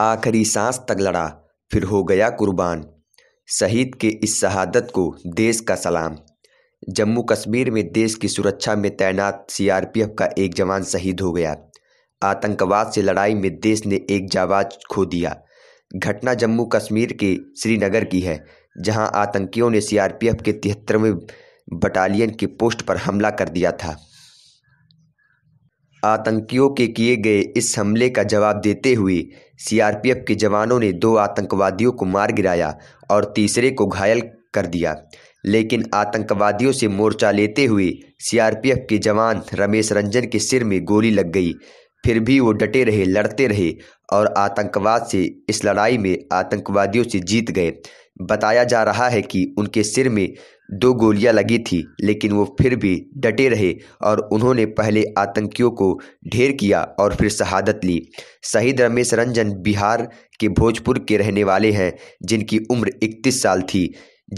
आखिरी सांस तक लड़ा फिर हो गया कुर्बान शहीद के इस शहादत को देश का सलाम जम्मू कश्मीर में देश की सुरक्षा में तैनात सीआरपीएफ का एक जवान शहीद हो गया आतंकवाद से लड़ाई में देश ने एक जावाज खो दिया घटना जम्मू कश्मीर के श्रीनगर की है जहां आतंकियों ने सीआरपीएफ के तिहत्तरवें बटालियन के पोस्ट पर हमला कर दिया था आतंकियों के किए गए इस हमले का जवाब देते हुए सीआरपीएफ के जवानों ने दो आतंकवादियों को मार गिराया और तीसरे को घायल कर दिया लेकिन आतंकवादियों से मोर्चा लेते हुए सीआरपीएफ के जवान रमेश रंजन के सिर में गोली लग गई फिर भी वो डटे रहे लड़ते रहे और आतंकवाद से इस लड़ाई में आतंकवादियों से जीत गए बताया जा रहा है कि उनके सिर में दो गोलियां लगी थी लेकिन वो फिर भी डटे रहे और उन्होंने पहले आतंकियों को ढेर किया और फिर शहादत ली शहीद रमेश रंजन बिहार के भोजपुर के रहने वाले हैं जिनकी उम्र 31 साल थी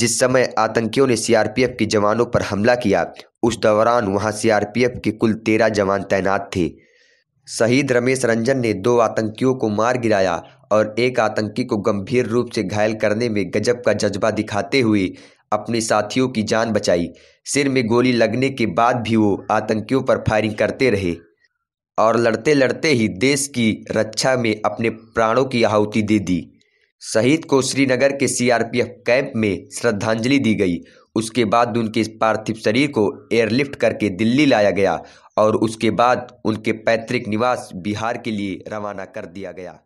जिस समय आतंकियों ने सीआरपीएफ के जवानों पर हमला किया उस दौरान वहां सीआरपीएफ के कुल तेरह जवान तैनात थे शहीद रमेश रंजन ने दो आतंकियों को मार गिराया और एक आतंकी को गंभीर रूप से घायल करने में गजब का जज्बा दिखाते हुए अपने साथियों की जान बचाई सिर में गोली लगने के बाद भी वो आतंकियों पर फायरिंग करते रहे और लड़ते लड़ते ही देश की रक्षा में अपने प्राणों की आहुति दे दी शहीद को श्रीनगर के सीआरपीएफ कैंप में श्रद्धांजलि दी गई उसके बाद उनके पार्थिव शरीर को एयरलिफ्ट करके दिल्ली लाया गया और उसके बाद उनके पैतृक निवास बिहार के लिए रवाना कर दिया गया